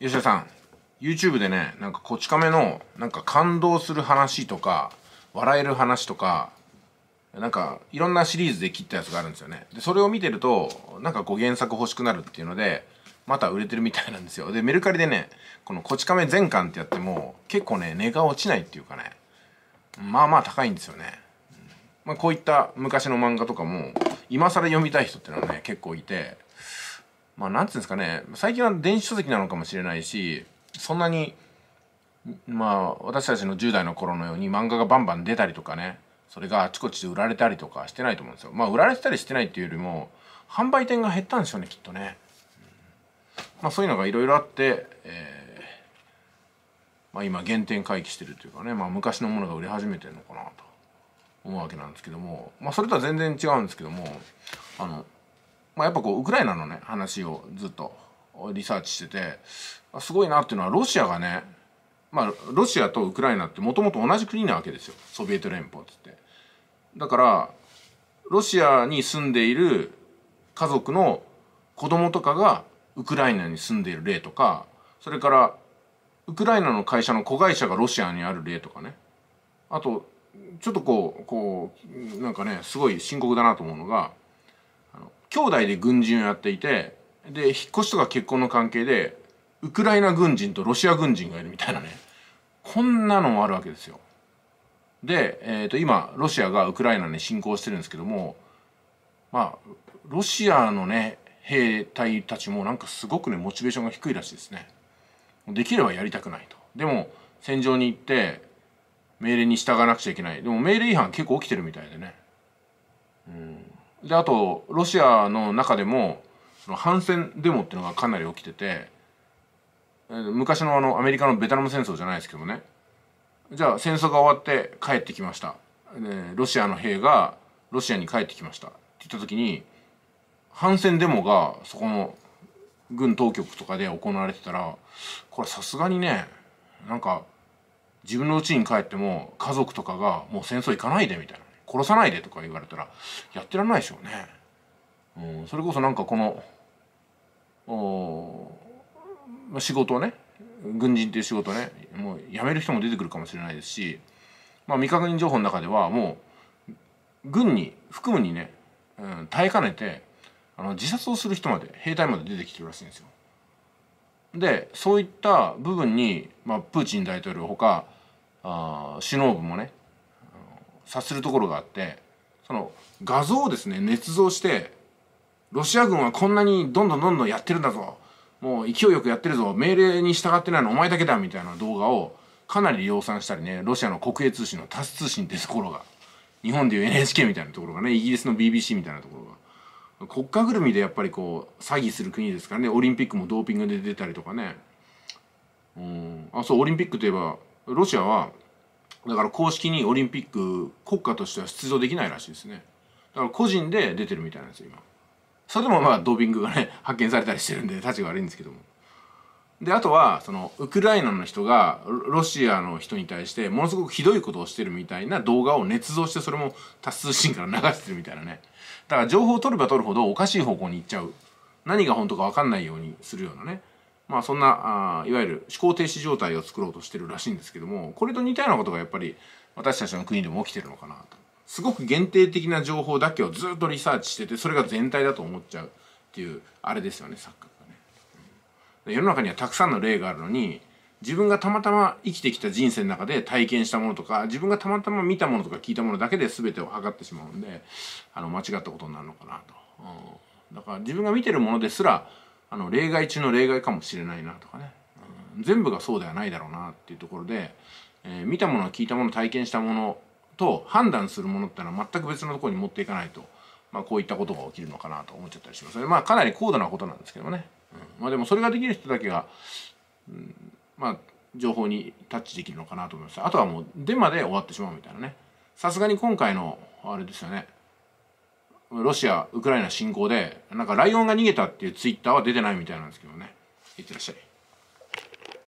吉田さん YouTube でねなんかこち亀のなんか感動する話とか笑える話とかなんかいろんなシリーズで切ったやつがあるんですよねでそれを見てるとなんかこう原作欲しくなるっていうのでまた売れてるみたいなんですよでメルカリでねこの「こち亀全巻」ってやっても結構ね値が落ちないっていうかねまあまあ高いんですよね、まあ、こういった昔の漫画とかも今更読みたい人っていうのはね結構いてまあなんていうんですかね最近は電子書籍なのかもしれないしそんなにまあ私たちの10代の頃のように漫画がバンバン出たりとかねそれがあちこちで売られたりとかしてないと思うんですよまあ売られてたりしてないっていうよりも販売店が減ったんでしょうねきっとね、まあ、そういうのがいろいろあって、えーまあ、今原点回帰してるというかね、まあ、昔のものが売れ始めてるのかなと思うわけなんですけども、まあ、それとは全然違うんですけどもあのまあ、やっぱこうウクライナのね話をずっとリサーチしててすごいなっていうのはロシアがねまあロシアとウクライナってもともと同じ国なわけですよソビエト連邦っつって。だからロシアに住んでいる家族の子供とかがウクライナに住んでいる例とかそれからウクライナの会社の子会社がロシアにある例とかねあとちょっとこうこうなんかねすごい深刻だなと思うのが兄弟で軍人をやっていてで引っ越しとか結婚の関係でウクライナ軍人とロシア軍人がいるみたいなねこんなのもあるわけですよ。で、えー、と今ロシアがウクライナに侵攻してるんですけどもまあロシアのね兵隊たちもなんかすごくねモチベーションが低いらしいですね。できればやりたくないと。でも戦場に行って命令に従わなくちゃいけない。でも命令違反結構起きてるみたいでね。うんであとロシアの中でも反戦デモっていうのがかなり起きてて昔のあのアメリカのベトナム戦争じゃないですけどねじゃあ戦争が終わって帰ってきましたロシアの兵がロシアに帰ってきましたって言った時に反戦デモがそこの軍当局とかで行われてたらこれさすがにねなんか自分の家に帰っても家族とかがもう戦争行かないでみたいな殺さないでとか言われたらやってらんないでしょうね。うん、それこそなんかこの仕事をね軍人っていう仕事ねもう辞める人も出てくるかもしれないですし、まあ、未確認情報の中ではもう軍に含むにね、うん、耐えかねてあの自殺をする人まで兵隊まで出てきてるらしいんですよ。でそういった部分に、まあ、プーチン大統領ほかあ首脳部もね察するところがあってその画像をですね捏造してロシア軍はこんなにどんどんどんどんやってるんだぞもう勢いよくやってるぞ命令に従ってないのお前だけだみたいな動画をかなり量産したりねロシアの国営通信のタス通信ってところが日本でいう NHK みたいなところがねイギリスの BBC みたいなところが国家ぐるみでやっぱりこう詐欺する国ですからねオリンピックもドーピングで出たりとかねうんあそうオリンピックといえばロシアはだから公式にオリンピック国家としては出場できないらしいですねだから個人で出てるみたいなんですよ今それでもまあドーピングがね発見されたりしてるんで立ちが悪いんですけどもであとはそのウクライナの人がロシアの人に対してものすごくひどいことをしてるみたいな動画を捏造してそれも多数信から流してるみたいなねだから情報を取れば取るほどおかしい方向に行っちゃう何が本当かわかんないようにするようなねまあそんなあいわゆる思考停止状態を作ろうとしてるらしいんですけどもこれと似たようなことがやっぱり私たちの国でも起きてるのかなとすごく限定的な情報だけをずっとリサーチしててそれが全体だと思っちゃうっていうあれですよね錯覚がね、世の中にはたくさんの例があるのに自分がたまたま生きてきた人生の中で体験したものとか自分がたまたま見たものとか聞いたものだけで全てを測ってしまうんであの間違ったことになるのかなと、うん、だから自分が見てるものですらあの例外中の例外かもしれないなとかね、うん、全部がそうではないだろうなっていうところで、えー、見たもの聞いたもの体験したものと判断するものってのは全く別のところに持っていかないと、まあ、こういったことが起きるのかなと思っちゃったりしますねまあかなり高度なことなんですけどね、うん、まあでもそれができる人だけが、うん、まあ情報にタッチできるのかなと思いますあとはもうデマで終わってしまうみたいなねさすがに今回のあれですよねロシアウクライナ侵攻でなんかライオンが逃げたっていうツイッターは出てないみたいなんですけどねいってらっしゃい